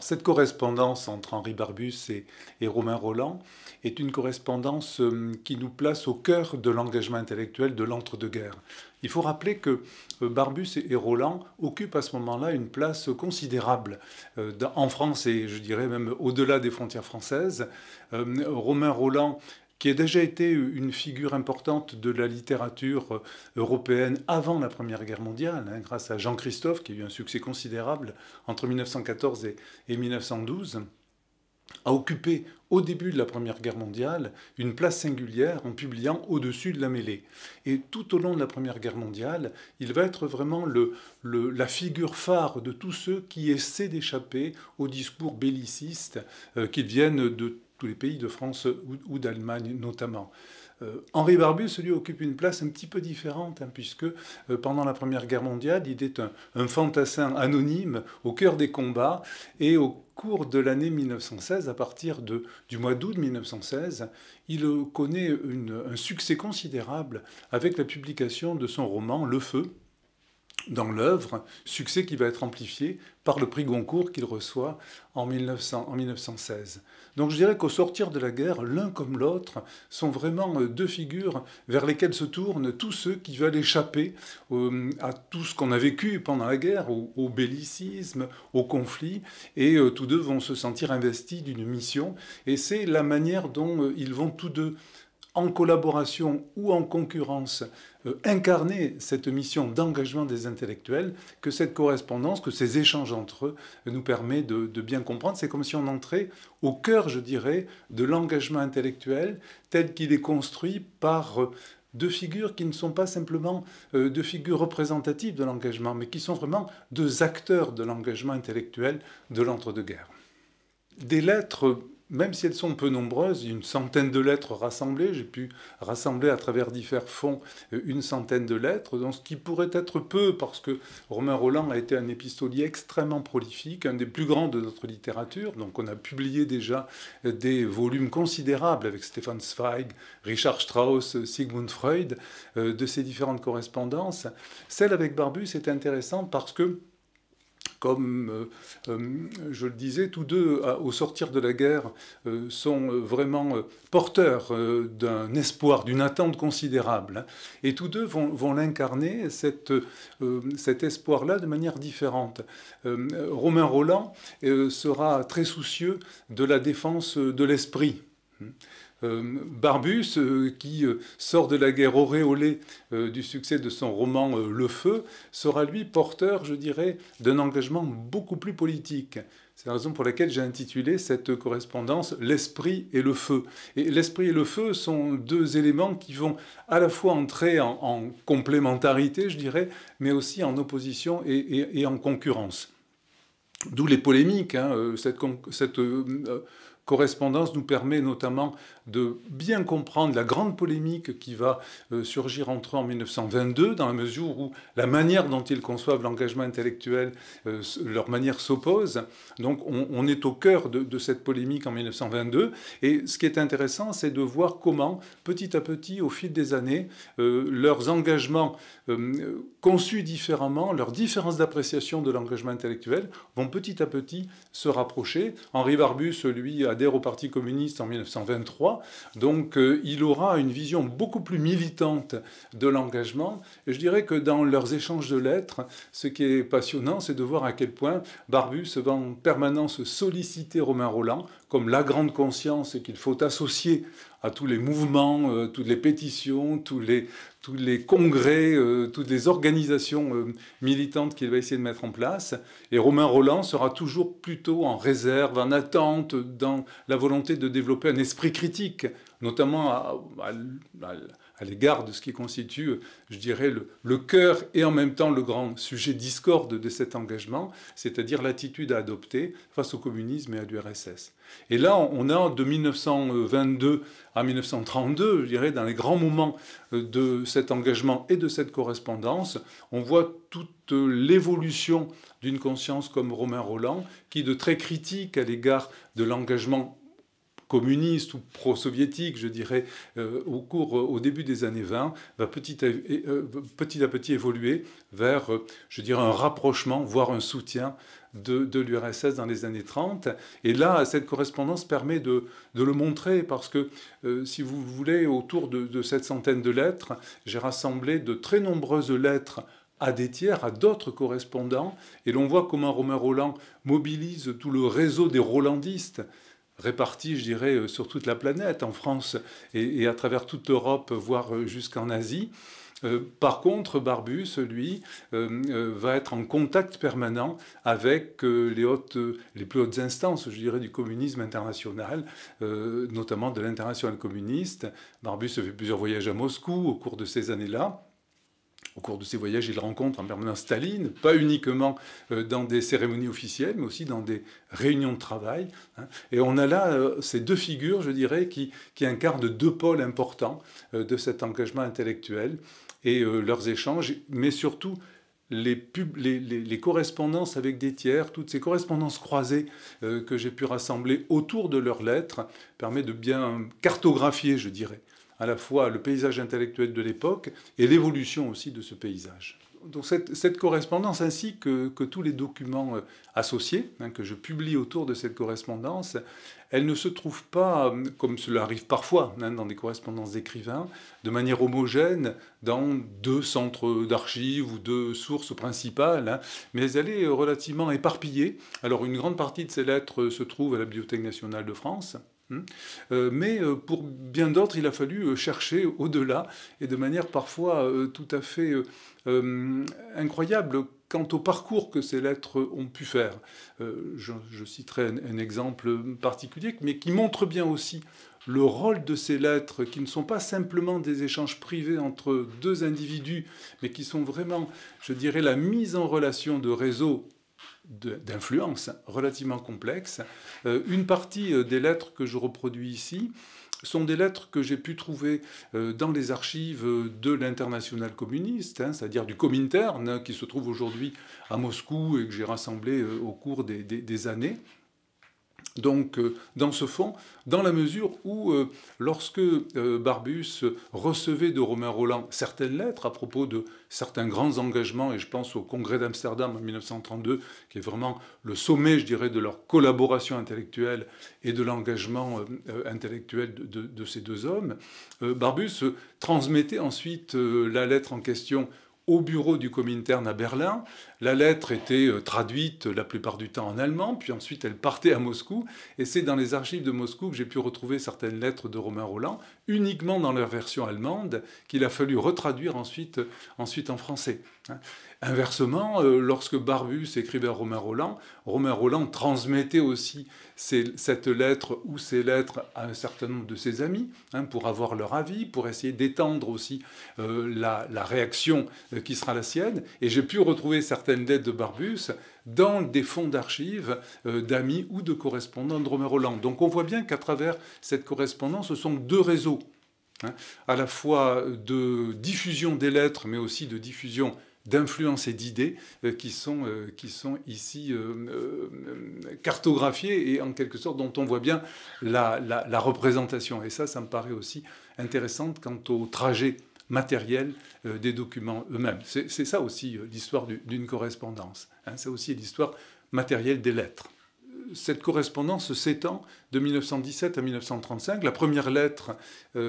cette correspondance entre Henri Barbus et, Romain Roland est une correspondance euh, qui nous place au cœur de l'engagement intellectuel de l'entre-deux-guerres. Il faut rappeler que euh, Barbus et Roland occupent à ce moment-là une place considérable euh, en France et je dirais même au-delà des frontières françaises. Romain Roland qui a déjà été une figure importante de la littérature euh, européenne avant la Première Guerre mondiale, hein, grâce à Jean-Christophe, qui a eu un succès considérable entre 1914 et, 1912 a occupé au début de la Première Guerre mondiale une place singulière en publiant Au-dessus de la mêlée. Et tout au long de la Première Guerre mondiale, il va être vraiment le, la figure phare de tous ceux qui essaient d'échapper aux discours bellicistes euh, qui viennent de tous les pays de France ou, d'Allemagne notamment. Euh, Henri Barbus, lui, occupe une place un petit peu différente, hein, puisque euh, pendant la Première Guerre mondiale, il est un, fantassin anonyme au cœur des combats. Et au cours de l'année 1916, à partir du mois d'août 1916, il connaît un succès considérable avec la publication de son roman Le Feu, dans l'œuvre, succès qui va être amplifié par le prix Goncourt qu'il reçoit en, 1916. Donc je dirais qu'au sortir de la guerre, l'un comme l'autre sont vraiment euh, deux figures vers lesquelles se tournent tous ceux qui veulent échapper euh, à tout ce qu'on a vécu pendant la guerre, au, bellicisme, au conflit, et euh, tous deux vont se sentir investis d'une mission, et c'est la manière dont ils vont tous deux en collaboration ou en concurrence euh, incarner cette mission d'engagement des intellectuels que cette correspondance, que ces échanges entre eux euh, nous permet de, bien comprendre. C'est comme si on entrait au cœur, je dirais, de l'engagement intellectuel tel qu'il est construit par... Euh, deux figures qui ne sont pas simplement deux figures représentatives de l'engagement, mais qui sont vraiment deux acteurs de l'engagement intellectuel de l'entre-deux-guerres. Des lettres même si elles sont peu nombreuses, une centaine de lettres rassemblées, j'ai pu rassembler à travers différents fonds euh, une centaine de lettres, donc ce qui pourrait être peu parce que Romain Roland a été un épistolier extrêmement prolifique, un des plus grands de notre littérature, donc on a publié déjà euh, des volumes considérables avec Stefan Zweig, Richard Strauss, euh, Sigmund Freud, de ces différentes correspondances. Celle avec Barbus est intéressante parce que comme euh, euh, je le disais, tous deux, au sortir de la guerre, euh, sont vraiment porteurs d'un espoir, d'une attente considérable. Hein. Et tous deux vont, l'incarner, cet espoir-là, de manière différente. Romain Roland sera très soucieux de la défense de l'esprit. Hein. Euh, Barbus, euh, qui euh, sort de la guerre auréolée du succès de son roman Le Feu, sera lui porteur, je dirais, d'un engagement beaucoup plus politique. C'est la raison pour laquelle j'ai intitulé cette correspondance L'esprit et le feu. Et l'esprit et le feu sont deux éléments qui vont à la fois entrer en, complémentarité, je dirais, mais aussi en opposition et, en concurrence. D'où les polémiques, hein, cette, correspondance nous permet notamment de bien comprendre la grande polémique qui va euh, surgir entre eux en 1922, dans la mesure où la manière dont ils conçoivent l'engagement intellectuel, euh, leur manière s'oppose. Donc on, est au cœur de, cette polémique en 1922. Et ce qui est intéressant, c'est de voir comment, petit à petit, au fil des années, euh, leurs engagements conçus différemment, leurs différences d'appréciation de l'engagement intellectuel vont petit à petit se rapprocher. Henri Barbus, lui, a au Parti communiste en 1923, donc euh, il aura une vision beaucoup plus militante de l'engagement. Et je dirais que dans leurs échanges de lettres, ce qui est passionnant, c'est de voir à quel point Barbu se va en permanence solliciter Romain Roland comme la grande conscience qu'il faut associer à tous les mouvements, euh, toutes les pétitions, tous les, tous les congrès, euh, toutes les organisations euh, militantes qu'il va essayer de mettre en place. Et Romain Roland sera toujours plutôt en réserve, en attente, dans la volonté de développer un esprit critique, notamment à, à à l'égard de ce qui constitue, je dirais, le, cœur et en même temps le grand sujet discorde de cet engagement, c'est-à-dire l'attitude à adopter face au communisme et à l'URSS. Et là, on a de 1922 à 1932, je dirais, dans les grands moments euh, de cet engagement et de cette correspondance, on voit toute l'évolution d'une conscience comme Romain Roland, qui de très critique à l'égard de l'engagement communiste ou pro-soviétique, je dirais, euh, au cours, euh, au début des années 20, va euh, petit à, petit, évoluer vers, je dirais, un rapprochement, voire un soutien de, l'URSS dans les années 30. Et là, cette correspondance permet de, le montrer parce que, si vous voulez, autour de, de cette centaine de lettres, j'ai rassemblé de très nombreuses lettres à des tiers, à d'autres correspondants. Et l'on voit comment Romain Roland mobilise tout le réseau des Rolandistes, répartis, je dirais, euh, sur toute la planète, en France et, à travers toute l'Europe, voire euh, jusqu'en Asie. Euh, par contre, Barbus, lui, va être en contact permanent avec les, les plus hautes instances, je dirais, du communisme international, notamment de l'international communiste. Barbus fait plusieurs voyages à Moscou au cours de ces années-là. Au cours de ses voyages, il rencontre en permanence Staline, pas uniquement euh, dans des cérémonies officielles, mais aussi dans des réunions de travail. Hein. Et on a là euh, ces deux figures, je dirais, qui, incarnent deux pôles importants euh, de cet engagement intellectuel et leurs échanges, mais surtout les, correspondances avec des tiers, toutes ces correspondances croisées que j'ai pu rassembler autour de leurs lettres, permet de bien cartographier, je dirais, à la fois le paysage intellectuel de l'époque et l'évolution aussi de ce paysage. Donc cette, correspondance ainsi que, tous les documents euh, associés hein, que je publie autour de cette correspondance, elle ne se trouve pas, euh, comme cela arrive parfois hein, dans des correspondances d'écrivains, de manière homogène dans deux centres d'archives ou deux sources principales, hein, mais elle est euh, relativement éparpillée. Alors une grande partie de ces lettres se trouve à la Bibliothèque nationale de France, Hmm. Euh, mais euh, pour bien d'autres, il a fallu euh, chercher au-delà et de manière parfois tout à fait incroyable quant au parcours que ces lettres ont pu faire. Je, citerai un, un, exemple particulier, mais qui montre bien aussi le rôle de ces lettres, qui ne sont pas simplement des échanges privés entre deux individus, mais qui sont vraiment, je dirais, la mise en relation de réseaux d'influence relativement complexe. Euh, une partie euh, des lettres que je reproduis ici sont des lettres que j'ai pu trouver euh, dans les archives de l'international communiste, hein, c'est-à-dire du Comintern, hein, qui se trouve aujourd'hui à Moscou et que j'ai rassemblé au cours des années donc euh, dans ce fond, dans la mesure où, euh, lorsque euh, Barbus recevait de Romain Roland certaines lettres à propos de certains grands engagements, et je pense au Congrès d'Amsterdam en 1932, qui est vraiment le sommet, je dirais, de leur collaboration intellectuelle et de l'engagement intellectuel de, de, ces deux hommes, Barbus transmettait ensuite la lettre en question au bureau du Comintern à Berlin. La lettre était euh, traduite euh, la plupart du temps en allemand, puis ensuite elle partait à Moscou. Et c'est dans les archives de Moscou que j'ai pu retrouver certaines lettres de Romain Roland, uniquement dans leur version allemande qu'il a fallu retraduire ensuite, ensuite en français. Hein. Inversement, euh, lorsque Barbus écrivait à Romain Roland, Romain Roland transmettait aussi cette lettre ou ces lettres à un certain nombre de ses amis hein, pour avoir leur avis, pour essayer d'étendre aussi euh, la, la, réaction euh, qui sera la sienne. Et j'ai pu retrouver certaines lettres de Barbus dans des fonds d'archives euh, d'amis ou de correspondants de Roland. Donc on voit bien qu'à travers cette correspondance, ce sont deux réseaux, hein, à la fois de diffusion des lettres, mais aussi de diffusion d'influences et d'idées euh, qui, sont, euh, qui sont ici cartographiées et en quelque sorte dont on voit bien la, la représentation. Et ça, ça me paraît aussi intéressant quant au trajet matériel euh, des documents eux-mêmes. C'est ça aussi euh, l'histoire d'une correspondance. Hein. c'est aussi l'histoire matérielle des lettres euh, cette correspondance s'étend de 1917 à 1935. La première lettre est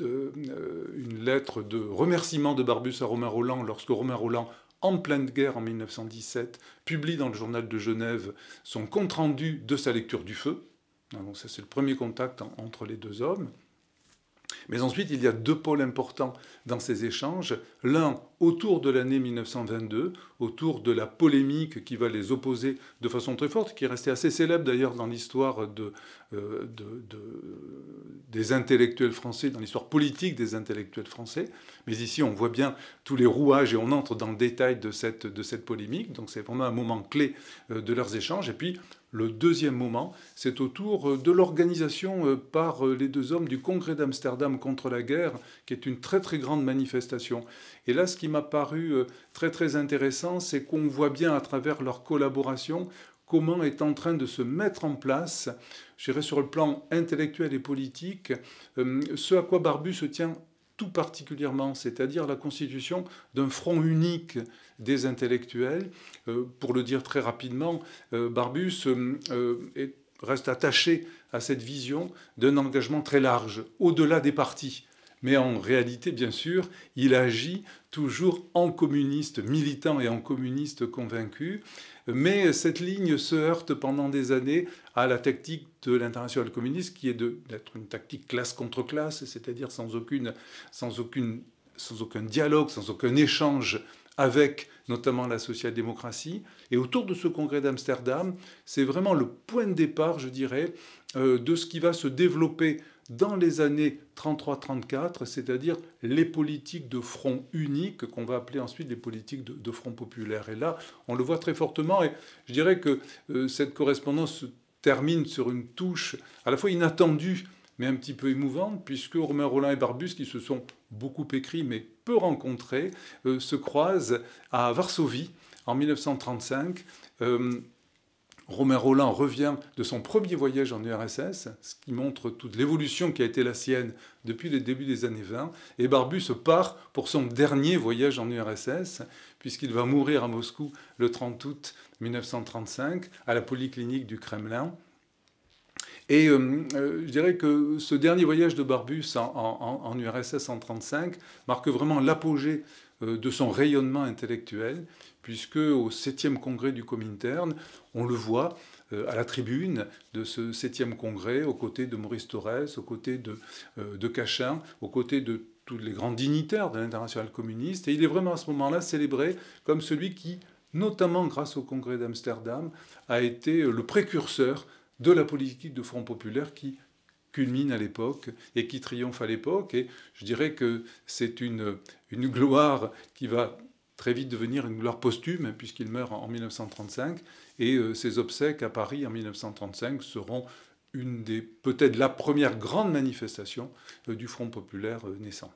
une lettre de remerciement de Barbus à Romain Roland lorsque Romain Roland, en pleine guerre en 1917, publie dans le journal de Genève son compte-rendu de sa lecture du feu. Hein, donc ça, c'est le premier contact entre les deux hommes. Mais ensuite, il y a deux pôles importants dans ces échanges. L'un autour de l'année 1922, autour de la polémique qui va les opposer de façon très forte, qui est restée assez célèbre d'ailleurs dans l'histoire euh, de, de, des intellectuels français, dans l'histoire politique des intellectuels français. Mais ici, on voit bien tous les rouages et on entre dans le détail de cette, de cette polémique. Donc c'est vraiment un moment clé euh, de leurs échanges. Et puis, le deuxième moment, c'est autour euh, de l'organisation par les deux hommes du Congrès d'Amsterdam contre la guerre, qui est une très très grande manifestation. Et là, ce qui m'a paru euh, très très intéressant, c'est qu'on voit bien à travers leur collaboration comment est en train de se mettre en place, je dirais sur le plan intellectuel et politique, euh, ce à quoi Barbu se tient tout particulièrement, c'est-à-dire la constitution d'un front unique des intellectuels. Euh, pour le dire très rapidement, Barbus reste attaché à cette vision d'un engagement très large, au-delà des partis mais en réalité, bien sûr, il agit toujours en communiste militant et en communiste convaincu. Mais cette ligne se heurte pendant des années à la tactique de l'international communiste, qui est d'être une tactique classe contre classe, c'est-à-dire sans, aucune, sans, aucune, sans aucun dialogue, sans aucun échange avec notamment la social-démocratie. Et autour de ce congrès d'Amsterdam, c'est vraiment le point de départ, je dirais, euh, de ce qui va se développer dans les années 33-34, c'est-à-dire les politiques de front unique, qu'on va appeler ensuite les politiques de, front populaire. Et là, on le voit très fortement, et je dirais que euh, cette correspondance se termine sur une touche à la fois inattendue, mais un petit peu émouvante, puisque Romain Rollin et Barbus, qui se sont beaucoup écrits, mais peu rencontrés, euh, se croisent à Varsovie en 1935. Romain Rolland revient de son premier voyage en URSS, ce qui montre toute l'évolution qui a été la sienne depuis le début des années 20. Et Barbus part pour son dernier voyage en URSS, puisqu'il va mourir à Moscou le 30 août 1935, à la polyclinique du Kremlin. Et euh, euh, je dirais que ce dernier voyage de Barbus en, en URSS en 1935 marque vraiment l'apogée euh, de son rayonnement intellectuel puisque au 7e congrès du Comintern, on le voit euh, à la tribune de ce 7e congrès, aux côtés de Maurice Torres, aux côtés euh, de, Cachin, aux côtés de tous les grands dignitaires de l'international communiste. Et il est vraiment à ce moment-là célébré comme celui qui, notamment grâce au congrès d'Amsterdam, a été euh, le précurseur de la politique de Front populaire qui culmine à l'époque et qui triomphe à l'époque. Et je dirais que c'est une gloire qui va très vite devenir une gloire posthume, hein, puisqu'il meurt en 1935, et euh, ses obsèques à Paris en 1935 seront une des, peut-être la première grande manifestation euh, du Front populaire euh, naissant.